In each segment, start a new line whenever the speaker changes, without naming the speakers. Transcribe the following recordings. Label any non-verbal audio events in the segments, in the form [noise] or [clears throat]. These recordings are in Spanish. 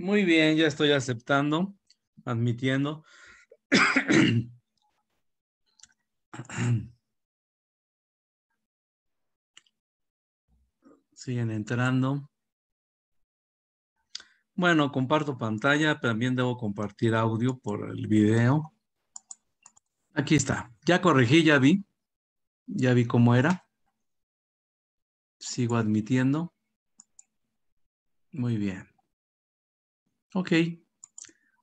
Muy bien, ya estoy aceptando, admitiendo. Siguen entrando. Bueno, comparto pantalla, también debo compartir audio por el video. Aquí está. Ya corregí, ya vi. Ya vi cómo era. Sigo admitiendo. Muy bien. Ok,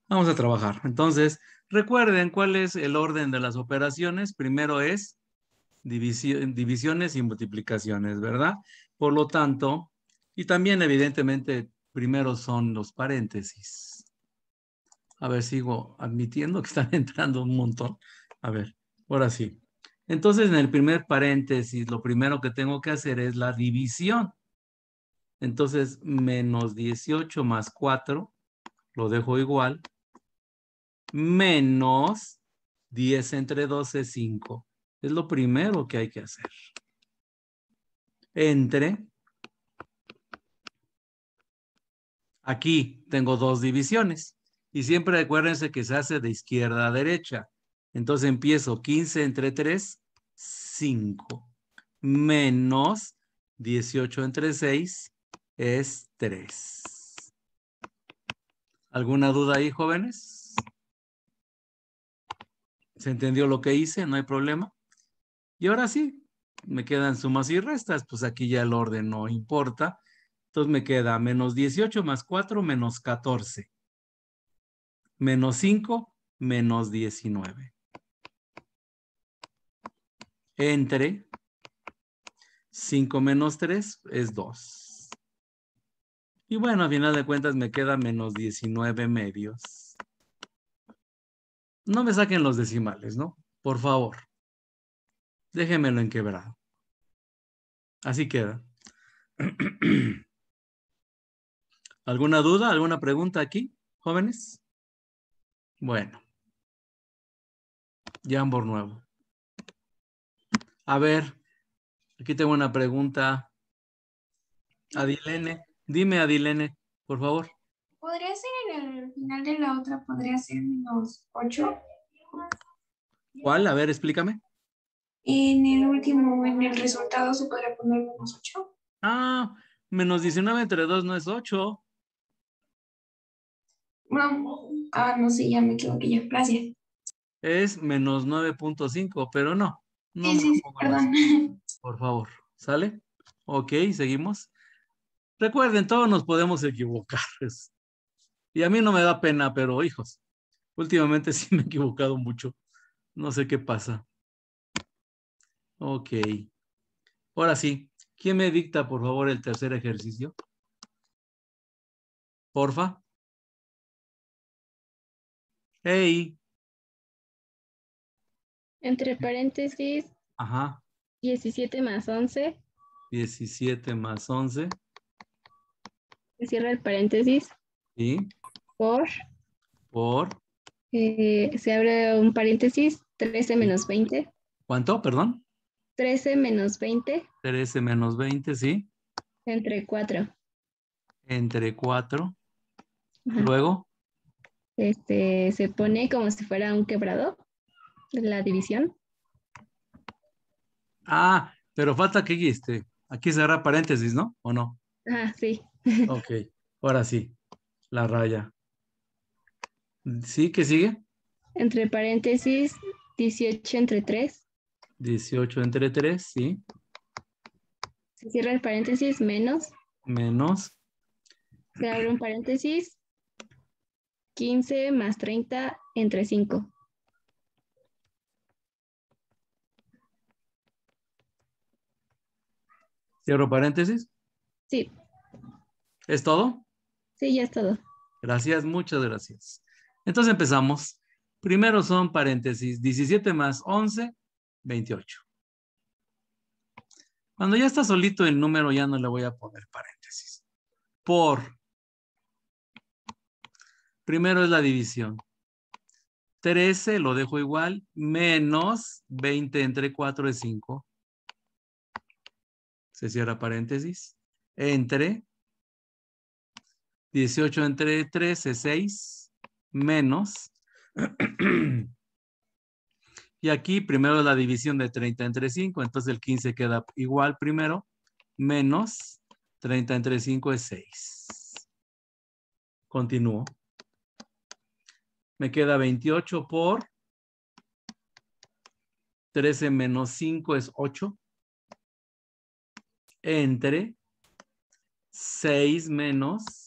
vamos a trabajar. Entonces, recuerden cuál es el orden de las operaciones. Primero es divisiones y multiplicaciones, ¿verdad? Por lo tanto, y también evidentemente primero son los paréntesis. A ver, sigo admitiendo que [laughs] están entrando un montón. A ver, ahora sí. Entonces, en el primer paréntesis, lo primero que tengo que hacer es la división. Entonces, menos 18 más 4 lo dejo igual, menos 10 entre 12 es 5. Es lo primero que hay que hacer. Entre, aquí tengo dos divisiones. Y siempre acuérdense que se hace de izquierda a derecha. Entonces empiezo 15 entre 3, 5. Menos 18 entre 6 es 3. ¿Alguna duda ahí, jóvenes? ¿Se entendió lo que hice? No hay problema. Y ahora sí, me quedan sumas y restas, pues aquí ya el orden no importa. Entonces me queda menos 18 más 4 menos 14. Menos 5 menos 19. Entre 5 menos 3 es 2. Y bueno, a final de cuentas me queda menos 19 medios. No me saquen los decimales, ¿no? Por favor. Déjenmelo en quebrado. Así queda. [clears throat] ¿Alguna duda, alguna pregunta aquí, jóvenes? Bueno. Jambor nuevo. A ver, aquí tengo una pregunta. Adilene. Dime, Adilene, por favor.
¿Podría ser en el final de la otra, podría ser menos 8?
¿Cuál? A ver, explícame.
En el último, en el resultado, se podría poner menos 8.
Ah, menos 19 entre 2 no es 8.
No, ah, no sé, ya me equivoqué ya. gracias.
Es menos 9.5, pero no. no sí, sí, perdón. [laughs] Por favor, ¿sale? Ok, seguimos. Recuerden, todos nos podemos equivocar. [laughs] y a mí no me da pena, pero hijos, últimamente [laughs] sí me he equivocado mucho. No sé qué pasa. Ok. Ahora sí, ¿quién me dicta, por favor, el tercer ejercicio? Porfa. Hey.
Entre paréntesis. Ajá. 17 más 11.
17 más 11
cierra el paréntesis. Sí. Por. Por. Eh, se abre un paréntesis, 13 menos 20.
¿Cuánto, perdón?
13 menos 20.
13 menos 20, sí.
Entre 4.
Entre 4. Luego.
Este, se pone como si fuera un quebrado, la división.
Ah, pero falta que este, aquí cerrar paréntesis, ¿no? ¿O no? Ah, sí. Ok, ahora sí, la raya. ¿Sí? ¿Qué sigue?
Entre paréntesis, 18 entre 3.
18 entre 3, sí.
Se cierra el paréntesis, menos.
Menos. Se
abre un paréntesis, 15 más 30 entre 5.
¿Cierro paréntesis? Sí. ¿Es todo?
Sí, ya es todo.
Gracias, muchas gracias. Entonces empezamos. Primero son paréntesis, 17 más 11, 28. Cuando ya está solito el número, ya no le voy a poner paréntesis. Por. Primero es la división. 13 lo dejo igual, menos 20 entre 4 es 5. Se cierra paréntesis. Entre 18 entre 3 es 6 menos. [clears throat] y aquí primero la división de 30 entre 5, entonces el 15 queda igual primero, menos 30 entre 5 es 6. Continúo. Me queda 28 por 13 menos 5 es 8. Entre 6 menos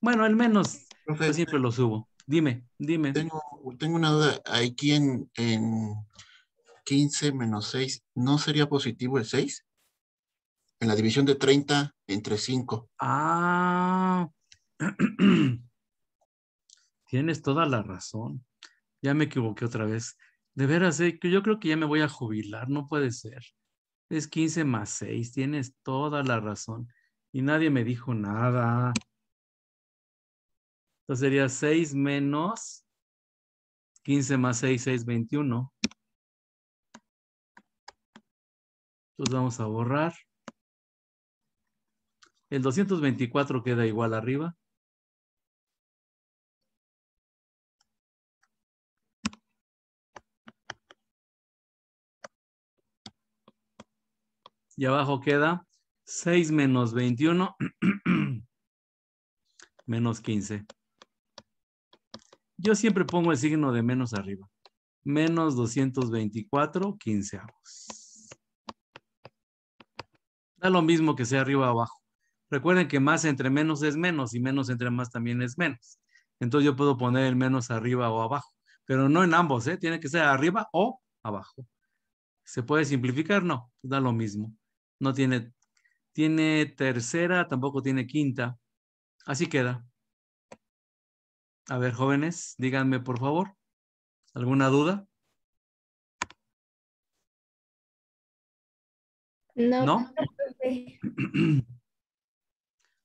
Bueno, al menos yo siempre lo subo. Dime, dime. Tengo, una duda. Aquí en, en 15 menos 6, ¿no sería positivo el 6? En la división de 30 entre 5. Ah. [clears throat] Tienes toda la razón. Ya me equivoqué otra vez. De veras, eh, yo creo que ya me voy a jubilar, no puede ser. Es 15 más 6, tienes toda la razón. Y nadie me dijo nada. Entonces sería 6 menos 15 más 6, 6, 21. Entonces vamos a borrar. El 224 queda igual arriba. Y abajo queda 6 menos 21, [clears throat] menos 15. Yo siempre pongo el signo de menos arriba. Menos 224 quinceavos. Da lo mismo que sea arriba o abajo. Recuerden que más entre menos es menos y menos entre más también es menos. Entonces yo puedo poner el menos arriba o abajo, pero no en ambos, ¿eh? Tiene que ser arriba o abajo. ¿Se puede simplificar? No, pues da lo mismo. No tiene, tiene tercera, tampoco tiene quinta. Así queda. A ver, jóvenes, díganme por favor, ¿alguna duda? No. ¿No? [clears throat]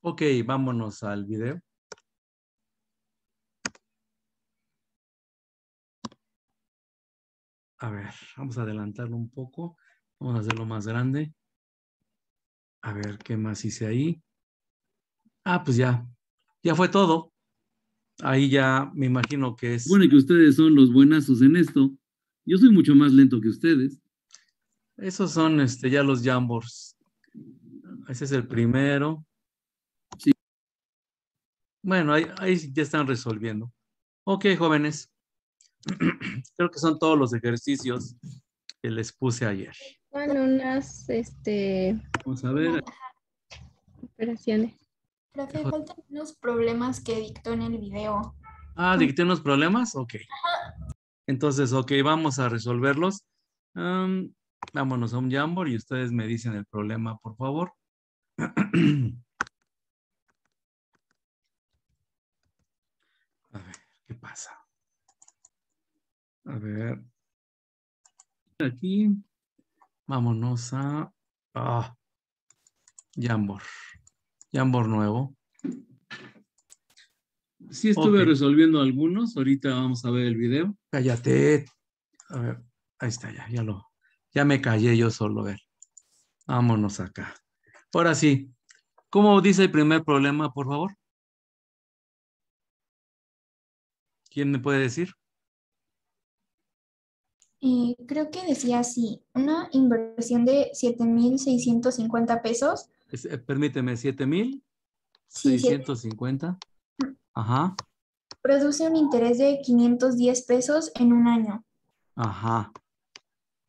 ok, vámonos al video. A ver, vamos a adelantarlo un poco. Vamos a hacerlo más grande. A ver, ¿qué más hice ahí? Ah, pues ya. Ya fue todo ahí ya me imagino que es... Bueno, que ustedes son los buenazos en esto. Yo soy mucho más lento que ustedes. Esos son este, ya los jambors. Ese es el primero. Sí. Bueno, ahí, ya están resolviendo. Ok, jóvenes. [clears throat] Creo que son todos los ejercicios que les puse ayer.
Bueno, unas, este... Vamos a ver. Operaciones. Profe, faltan unos problemas que dictó en el video.
Ah, dicté unos problemas, ok. Entonces, ok, vamos a resolverlos. vámonos a un Jamboard y ustedes me dicen el problema, por favor. [clears throat] A ver, ¿qué pasa? A ver. Aquí. Vámonos a... Ah, Jamboard. Si nuevo. Sí estuve resolviendo algunos, ahorita vamos a ver el video. Cállate. A ver, ahí está ya, ya lo, ya me callé yo solo, ver. Vámonos acá. Ahora sí, ¿cómo dice el primer problema, por favor? ¿Quién me puede decir?
Eh, creo que decía así, una inversión de 7.650 pesos
es, eh, permíteme,
7,650. Ajá. Produce un interés de 510 pesos en un año. Ajá.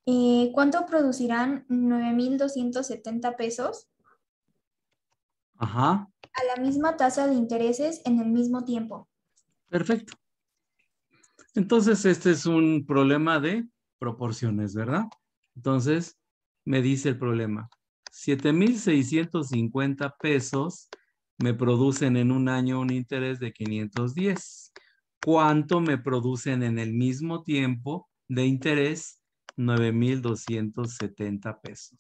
Eh, ¿Cuánto producirán 9,270 pesos? Ajá. A la misma tasa de intereses en el mismo tiempo.
Perfecto. Entonces, este es un problema de proporciones, ¿verdad? Entonces, me dice el problema. 7,650 pesos me producen en un año un interés de 510. ¿Cuánto me producen en el mismo tiempo de interés? 9,270 pesos.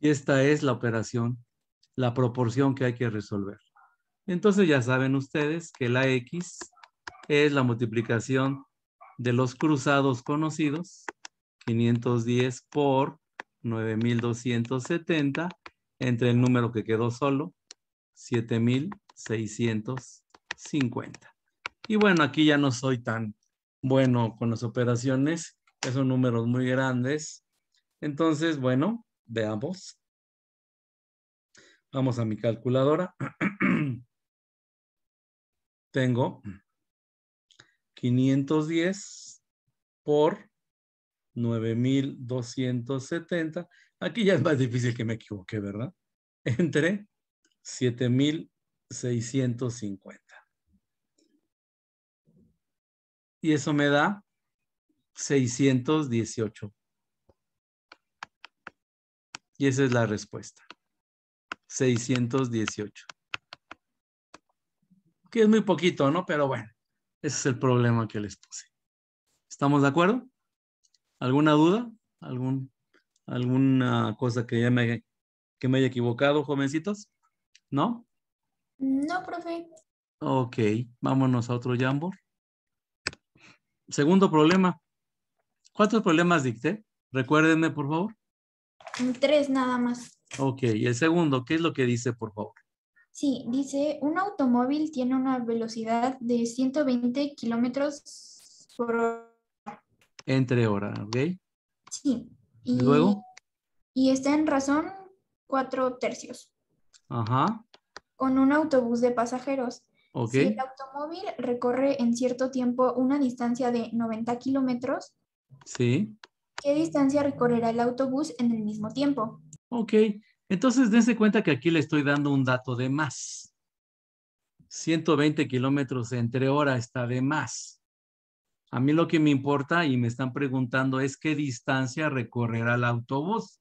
Y esta es la operación, la proporción que hay que resolver. Entonces ya saben ustedes que la X es la multiplicación de los cruzados conocidos, 510 por 9,270 entre el número que quedó solo, 7,650. Y bueno, aquí ya no soy tan bueno con las operaciones, son números muy grandes. Entonces, bueno, veamos. Vamos a mi calculadora. [clears throat] Tengo 510 por 9,270. Aquí ya es más difícil que me equivoque, ¿verdad? Entre 7,650. Y eso me da 618. Y esa es la respuesta. 618. Que es muy poquito, ¿no? Pero bueno, ese es el problema que les puse. ¿Estamos de acuerdo? ¿Alguna duda? ¿Algún, ¿Alguna cosa que, ya me, me haya equivocado, jovencitos? ¿No?
No, profe.
Ok, vámonos a otro Jamboard. Segundo problema. ¿Cuántos problemas dicté? Recuérdenme, por favor.
Tres nada más.
Ok, y el segundo, ¿qué es lo que dice, por favor?
Sí, dice, un automóvil tiene una velocidad de 120 kilómetros por hora
entre hora, ¿ok?
Sí. Y, Luego. Y está en razón cuatro tercios. Ajá. Con un autobús de pasajeros. Ok. Si el automóvil recorre en cierto tiempo una distancia de 90 kilómetros. Sí. ¿Qué distancia recorrerá el autobús en el mismo tiempo?
Ok. Entonces, dense cuenta que aquí le estoy dando un dato de más. 120 kilómetros entre hora está de más. A mí lo que me importa y me están preguntando es qué distancia recorrerá el autobús.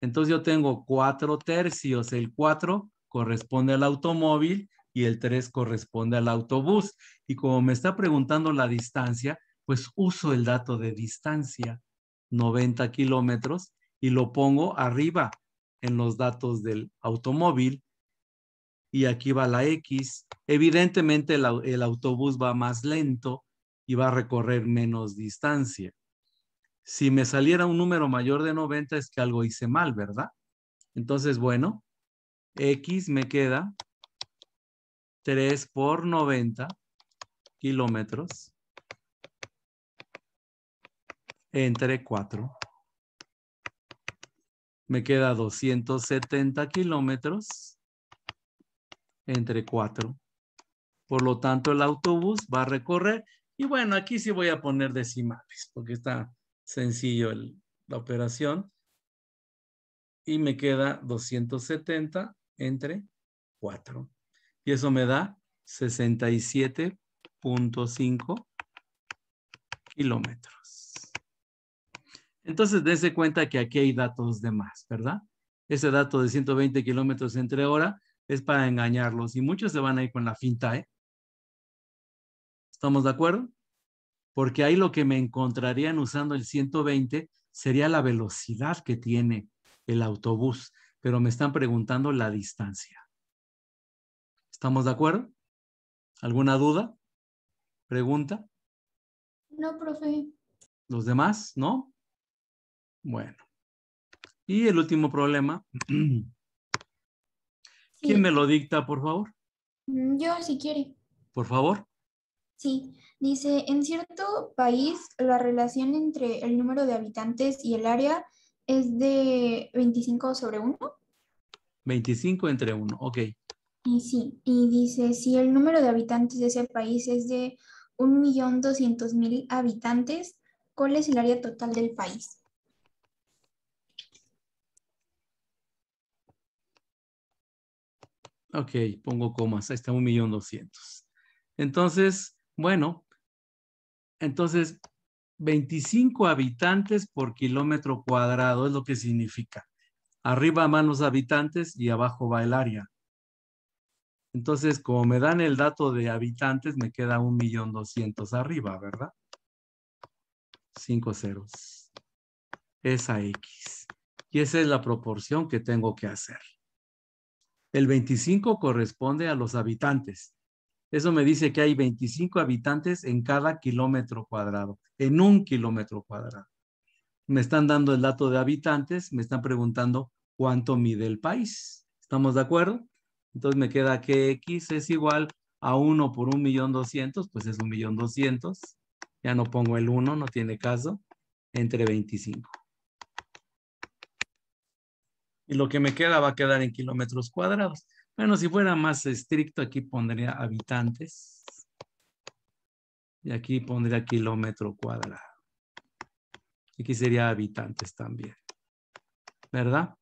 Entonces yo tengo cuatro tercios, el cuatro corresponde al automóvil y el tres corresponde al autobús. Y como me está preguntando la distancia, pues uso el dato de distancia, 90 kilómetros, y lo pongo arriba en los datos del automóvil. Y aquí va la X. Evidentemente el autobús va más lento y va a recorrer menos distancia. Si me saliera un número mayor de 90 es que algo hice mal, ¿verdad? Entonces, bueno, X me queda 3 por 90 kilómetros entre 4. Me queda 270 kilómetros entre 4. Por lo tanto, el autobús va a recorrer y bueno, aquí sí voy a poner decimales porque está sencillo la operación. Y me queda 270 entre 4. Y eso me da 67.5 kilómetros. Entonces, dense cuenta que aquí hay datos de más, ¿verdad? Ese dato de 120 kilómetros entre hora es para engañarlos y muchos se van a ir con la finta, ¿eh? ¿Estamos de acuerdo? Porque ahí lo que me encontrarían usando el 120 sería la velocidad que tiene el autobús, pero me están preguntando la distancia. ¿Estamos de acuerdo? ¿Alguna duda? ¿Pregunta?
No, profe.
¿Los demás? ¿No? Bueno. Y el último problema. [clears throat] ¿Quién me lo dicta, por favor?
Mm, yo, si quiere. Por favor. Sí, dice, en cierto país la relación entre el número de habitantes y el área es de 25 sobre 1.
25 entre 1, ok.
Y sí, y dice, si el número de habitantes de ese país es de 1.200.000 habitantes, ¿cuál es el área total del país?
Ok, pongo comas, ahí está 1.200.000. Entonces, bueno, entonces 25 habitantes por kilómetro cuadrado es lo que significa. Arriba van los habitantes y abajo va el área. Entonces, como me dan el dato de habitantes, me queda doscientos arriba, ¿verdad? Cinco ceros. Esa X. Y esa es la proporción que tengo que hacer. El 25 corresponde a los habitantes. Eso me dice que hay 25 habitantes en cada kilómetro cuadrado, en un kilómetro cuadrado. Me están dando el dato de habitantes, me están preguntando cuánto mide el país. ¿Estamos de acuerdo? Entonces me queda que X es igual a 1 por 1.200.000, pues es 1.200.000. Ya no pongo el 1, no tiene caso, entre 25. Y lo que me queda va a quedar en kilómetros cuadrados. Bueno, si fuera más estricto, aquí pondría habitantes. Y aquí pondría kilómetro cuadrado. Y Aquí sería habitantes también. ¿Verdad?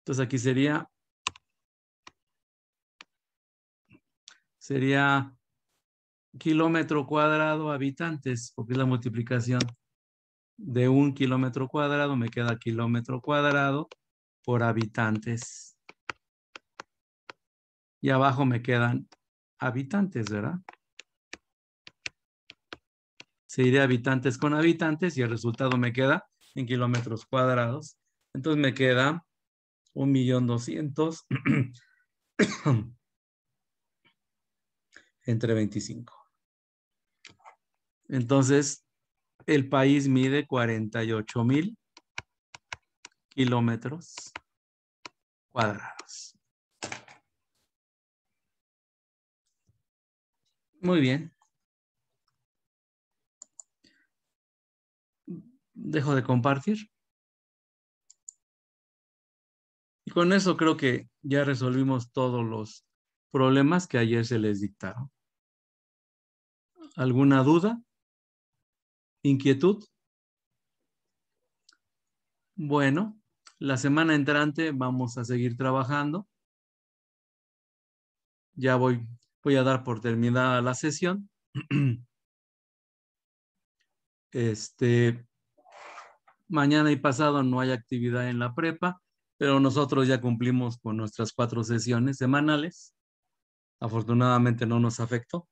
Entonces aquí sería... Sería kilómetro cuadrado habitantes, porque es la multiplicación de un kilómetro cuadrado, me queda kilómetro cuadrado por habitantes y abajo me quedan habitantes, ¿verdad? Se iría habitantes con habitantes y el resultado me queda en kilómetros cuadrados. Entonces me queda un millón doscientos [coughs] entre 25. Entonces, el país mide 48.000 mil kilómetros cuadrados. Muy bien. Dejo de compartir. Y con eso creo que ya resolvimos todos los problemas que ayer se les dictaron. ¿Alguna duda? ¿Inquietud? Bueno, la semana entrante vamos a seguir trabajando. Ya voy Voy a dar por terminada la sesión. [clears throat] Este, mañana y pasado no hay actividad en la prepa, pero nosotros ya cumplimos con nuestras cuatro sesiones semanales. Afortunadamente no nos afectó.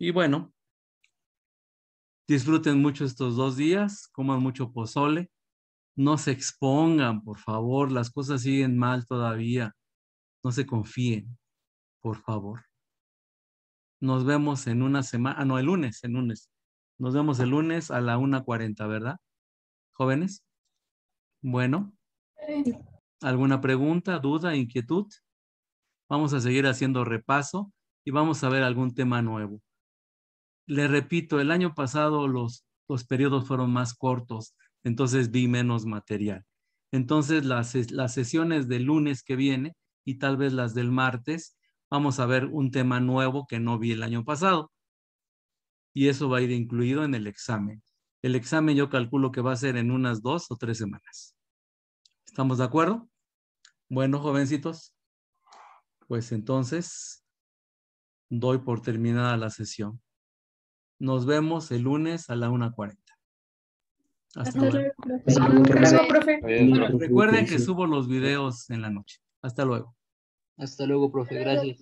Y bueno, disfruten mucho estos dos días, coman mucho pozole, no se expongan, por favor, las cosas siguen mal todavía, no se confíen, por favor. Nos vemos en una semana, ah, no, el lunes, el lunes. Nos vemos el lunes a la 1.40, ¿verdad? Jóvenes. Bueno. ¿Alguna pregunta, duda, inquietud? Vamos a seguir haciendo repaso y vamos a ver algún tema nuevo. Le repito, el año pasado los, periodos fueron más cortos, entonces vi menos material. Entonces las, las sesiones del lunes que viene y tal vez las del martes vamos a ver un tema nuevo que no vi el año pasado. Y eso va a ir incluido en el examen. El examen yo calculo que va a ser en unas dos o tres semanas. ¿Estamos de acuerdo? Bueno, jovencitos, pues entonces doy por terminada la sesión. Nos vemos el lunes a la 1.40. Hasta luego. Recuerden que subo los videos en la noche. Hasta luego. Hasta luego, profe. Gracias.